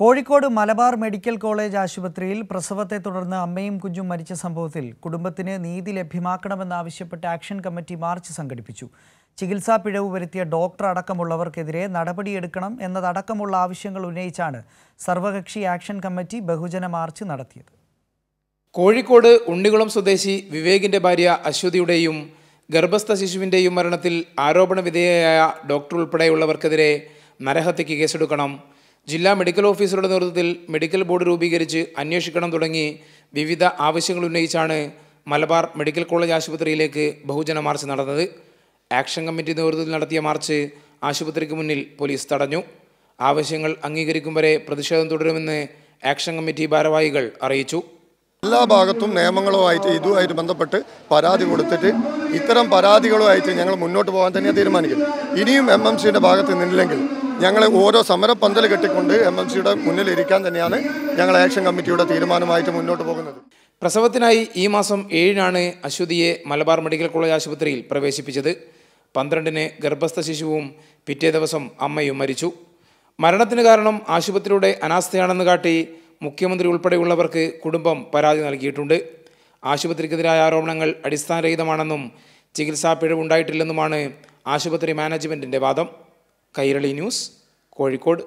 Kozhikode Malabar medical college ആശുപത്രിയിൽ പ്രസവത്തെ തുടർന്ന് അമ്മയും കുഞ്ഞും മരിച്ച സംഭവത്തിൽ കുടുംബത്തിന് നീതി ലഭ്യമാക്കണമെന്നാവശ്യപ്പെട്ട് ആക്ഷൻ കമ്മിറ്റി മാർച്ച് സംഘടിപ്പിച്ചു ചികിത്സാ പിഴവ് വരുത്തിയ ഡോക്ടർ അടക്കമുള്ളവർക്കെതിരെ നടപടിയെടുക്കണം എന്നതടക്കമുള്ള ആവശ്യങ്ങൾ ഉന്നയിച്ചാണ് സർവകക്ഷി ആക്ഷൻ കമ്മിറ്റി ബഹുജന മാർച്ച് നടത്തിയത് കോഴിക്കോട് ഉണ്ണികുളം സ്വദേശി വിവേകിന്റെ ഭാര്യ അശ്വതിയുടെയും ഗർഭസ്ഥ ശിശുവിന്റെയും മരണത്തിൽ ആരോപണ വിധേയയായ ഡോക്ടർ ഉൾപ്പെടെയുള്ളവർക്കെതിരെ നരഹത്യയ്ക്ക് കേസെടുക്കണം ജില്ലാ മെഡിക്കൽ ഓഫീസറുടെ നേതൃത്വത്തിൽ മെഡിക്കൽ ബോർഡ് രൂപീകരിച്ച് അന്വേഷിക്കണം തുടങ്ങി വിവിധ ആവശ്യങ്ങൾ ഉന്നയിച്ചാണ് മലബാർ മെഡിക്കൽ കോളേജ് ആശുപത്രിയിലേക്ക് ബഹുജന മാർച്ച് നടന്നത് ആക്ഷൻ കമ്മിറ്റി നേതൃത്വത്തിൽ നടത്തിയ മാർച്ച് ആശുപത്രിക്ക് മുന്നിൽ പോലീസ് തടഞ്ഞു ആവശ്യങ്ങൾ അംഗീകരിക്കും വരെ പ്രതിഷേധം തുടരുമെന്ന് ആക്ഷൻ കമ്മിറ്റി ഭാരവാഹികൾ അറിയിച്ചു എല്ലാ ഭാഗത്തും നിയമങ്ങളുമായിട്ട് ഇതുമായിട്ട് ബന്ധപ്പെട്ട് പരാതി കൊടുത്തിട്ട് ഇത്തരം പരാതികളുമായിട്ട് ഞങ്ങൾ മുന്നോട്ട് പോകാൻ തന്നെ തീരുമാനിക്കും ഇനിയും എം എം സിയുടെ ഭാഗത്ത് നിന്നില്ലെങ്കിൽ ഞങ്ങൾ ഓരോ സമര പന്തൽ കെട്ടിക്കൊണ്ട് എം എം സിയുടെ മുന്നിൽ ഇരിക്കാൻ തന്നെയാണ് ഞങ്ങൾ ആക്ഷൻ കമ്മിറ്റിയുടെ തീരുമാനമായിട്ട് മുന്നോട്ട് പോകുന്നത് പ്രസവത്തിനായി ഈ മാസം ഏഴിനാണ് അശ്വതിയെ മലബാർ മെഡിക്കൽ കോളേജ് ആശുപത്രിയിൽ പ്രവേശിപ്പിച്ചത് പന്ത്രണ്ടിന് ഗർഭസ്ഥ ശിശുവും പിറ്റേ ദിവസം അമ്മയും മരിച്ചു മരണത്തിന് കാരണം ആശുപത്രിയുടെ അനാസ്ഥയാണെന്ന് കാട്ടി മുഖ്യമന്ത്രി ഉൾപ്പെടെയുള്ളവർക്ക് കുടുംബം പരാതി നൽകിയിട്ടുണ്ട് ആശുപത്രിക്കെതിരായ ആരോപണങ്ങൾ അടിസ്ഥാനരഹിതമാണെന്നും ചികിത്സാ പിഴവുണ്ടായിട്ടില്ലെന്നുമാണ് ആശുപത്രി മാനേജ്മെൻറ്റിൻ്റെ വാദം കൈരളി ന്യൂസ് കോഴിക്കോട്